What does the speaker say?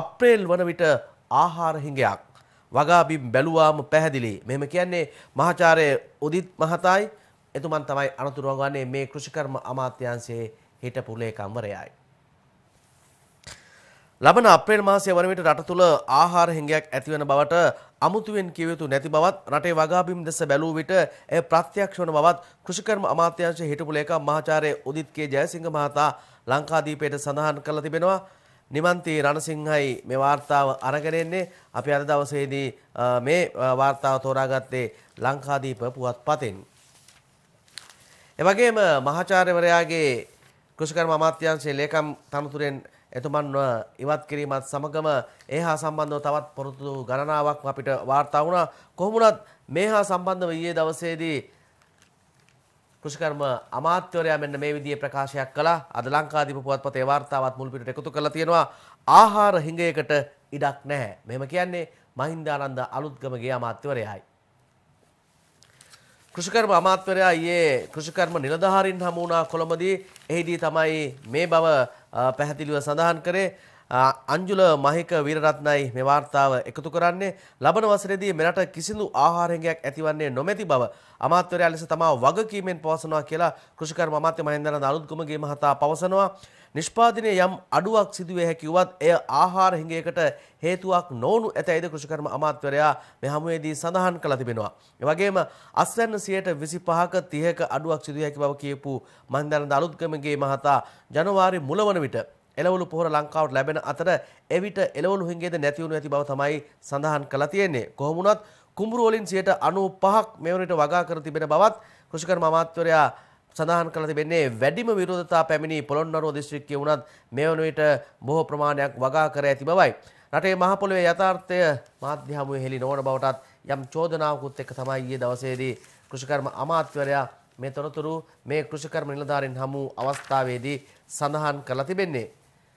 අප්‍රේල් වන විට ආහාරහිඟයක් වගාබිම් බැලුවාම පැහැදිලි. මෙහෙම කියන්නේ මහාචාර්ය උදිත් මහතායි එතුමන් තමයි අනතුරු වගන්නේ මේ කෘෂිකර්ම අමාත්‍යාංශයේ හිටපු ලේකම්වරයයි. ලබන අප්‍රේල් මාසය වන විට රට තුළ ආහාර හිඟයක් ඇතිවන බවට අමුතුවෙන් කිව යුතු නැති බවත් රටේ වගාබිම් දෙස බැලූ විට එය ප්‍රත්‍යක්ෂ වන බවත් කෘෂිකර්ම අමාත්‍යාංශයේ හිටපු ලේකම් මහාචාර්ය උදිත් කේ ජයසිංහ මහතා ලංකාදීපයට සඳහන් කළා තිබෙනවා. නිමන්තී රණසිංහයි මේ වාර්තාව අරගෙනෙන්නේ අපි අද දවසේදී මේ වාර්තාව තෝරාගත්තේ ලංකාදීප පුවත්පතෙන්. එවගේම මහාචාර්යවරයාගේ කෘෂිකර්ම අමාත්‍යාංශයේ ලේකම් තනතුරෙන් එතුමන්ව ඉවත් කිරීමත් සමගම ඒ හා සම්බන්ධව තවත් පොරොත්තු ගණනාවක් අපිට වාර්තා වුණා. කොහොමුණත් මේ හා සම්බන්ධව ඊයේ දවසේදී කෘෂිකර්ම අමාත්‍යවරයා මෙන්න මේ විදිහේ ප්‍රකාශයක් කළා. අද ලංකාදීප පුවත්පතේ වාර්තාවත් මුල් පිටට එකතු කරලා තියෙනවා. ආහාර හිඟයකට ඉඩක් නැහැ. මෙහෙම කියන්නේ මහින්දානන්ද අලුත්ගමගේ අමාත්‍යවරයායි. කෘෂිකර්ම අමාත්‍යවරයා ඊයේ කෘෂිකර්ම නිලධාරීන් හමු වුණා කොළඹදී. එහිදී තමයි මේ බව පැහැදිලිව සඳහන් කරේ. අංජුල මහික වීරරත්නයි මේ වාර්තාව එකතු කරන්නේ ලබන වසරේදී මෙරට කිසිදු ආහාරංගයක් ඇතිවන්නේ නොමැති බව අමාත්‍යවරයා ලෙස තමා වගකීමෙන් පවසනවා කියලා කෘෂිකර්ම අමාත්‍ය මහින්දරණ අලුත්ගමගේ මහතා පවසනවා නිෂ්පාදනයේ යම් අඩුවක් සිදුවේ හැකි වුවත් එය ආහාර හිඟයකට හේතුවක් නොවනු ඇතැයිද කෘෂිකර්ම අමාත්‍යවරයා මේ හමුවේදී සඳහන් කළ තිබෙනවා. ඒ වගේම අස්වැන්න 125ක 30ක අඩුවක් සිදුවේ හැකි බව කියපු මහින්දරණ අලුත්ගමගේ මහතා ජනවාරි මුලවන විට එළවලු පොහොර ලංකාවට ලැබෙන අතර එවිට එළවලු හිඟේද නැතිවුණු ඇති බව තමයි සඳහන් කළ තියෙන්නේ. කොහොමුණත් කුඹුරු වලින් 95ක් මෙවරට වගා කර තිබෙන බවත් කෘෂිකර්ම අමාත්‍යවරයා සඳහන් කළ තිබෙන්නේ වැඩිම විරෝධතා පැමිණි පොළොන්නරුව දිස්ත්‍රික්කයේ වුණත් මෙවන විට බොහෝ ප්‍රමාණයක් වගා කර ඇති බවයි. රටේ මහ පොළොවේ යථාර්ථය මාධ්‍ය හමුවේ හෙළි නොවන බවටත් යම් චෝදනාවකුත් එක්ක තමයි ඊයේ දවසේදී කෘෂිකර්ම අමාත්‍යවරයා මේ තොරතුරු මේ කෘෂිකර්ම නිලධාරීන් හමු අවස්ථාවේදී සඳහන් කළ තිබෙන්නේ.